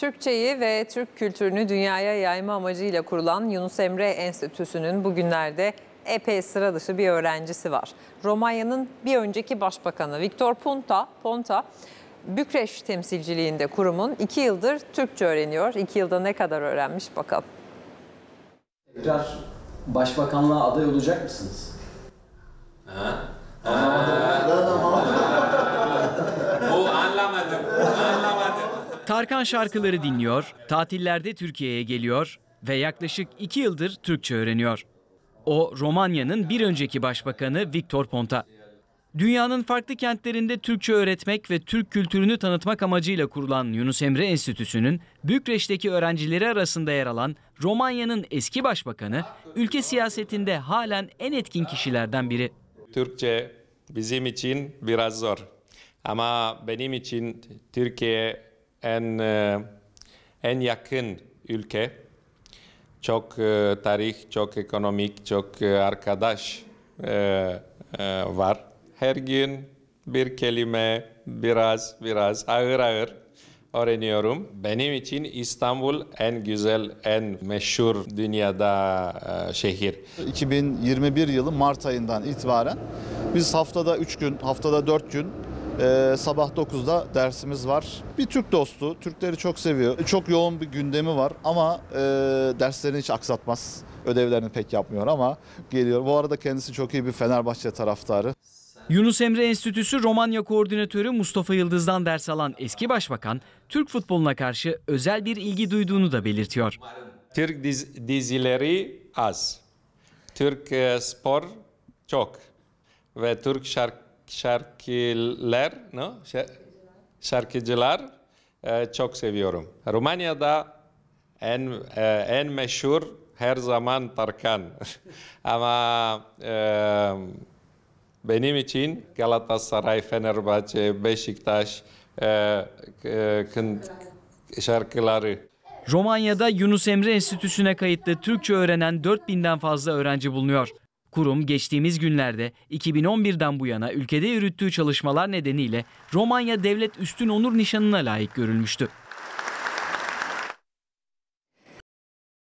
Türkçeyi ve Türk kültürünü dünyaya yayma amacıyla kurulan Yunus Emre Enstitüsü'nün bugünlerde epey sıra dışı bir öğrencisi var. Romanya'nın bir önceki başbakanı Viktor Ponta, Ponta Bükreş temsilciliğinde kurumun iki yıldır Türkçe öğreniyor. İki yılda ne kadar öğrenmiş bakalım. Tekrar başbakanlığa aday olacak mısınız? Tarkan şarkıları dinliyor, tatillerde Türkiye'ye geliyor ve yaklaşık iki yıldır Türkçe öğreniyor. O Romanya'nın bir önceki başbakanı Viktor Ponta. Dünyanın farklı kentlerinde Türkçe öğretmek ve Türk kültürünü tanıtmak amacıyla kurulan Yunus Emre Enstitüsü'nün Bükreş'teki öğrencileri arasında yer alan Romanya'nın eski başbakanı ülke siyasetinde halen en etkin kişilerden biri. Türkçe bizim için biraz zor ama benim için Türkiye en eh, en yakın ülke. Çok eh, tarih, çok ekonomik, çok eh, arkadaş var. Her gün bir kelime, biraz biraz ağır ağır öğreniyorum. Benim için İstanbul en güzel, en meşhur dünyada e, şehir. 2021 yılı Mart ayından itibaren biz haftada 3 gün, haftada 4 gün ee, sabah 9'da dersimiz var. Bir Türk dostu, Türkleri çok seviyor. Çok yoğun bir gündemi var ama e, derslerini hiç aksatmaz. Ödevlerini pek yapmıyor ama geliyor. Bu arada kendisi çok iyi bir Fenerbahçe taraftarı. Yunus Emre Enstitüsü Romanya Koordinatörü Mustafa Yıldız'dan ders alan eski başbakan Türk futboluna karşı özel bir ilgi duyduğunu da belirtiyor. Türk diz, dizileri az. Türk e, spor çok ve Türk şarkı Şarkiler, no? şarkıcılar e, çok seviyorum. Romanya'da en e, en meşhur her zaman Tarkan. Ama e, benim için Galatasaray, Fenerbahçe, Beşiktaş e, e, şarkıları Romanya'da Yunus Emre Enstitüsü'ne kayıtlı Türkçe öğrenen 4000'den fazla öğrenci bulunuyor. Kurum geçtiğimiz günlerde 2011'den bu yana ülkede yürüttüğü çalışmalar nedeniyle Romanya Devlet Üstün Onur Nişanı'na layık görülmüştü.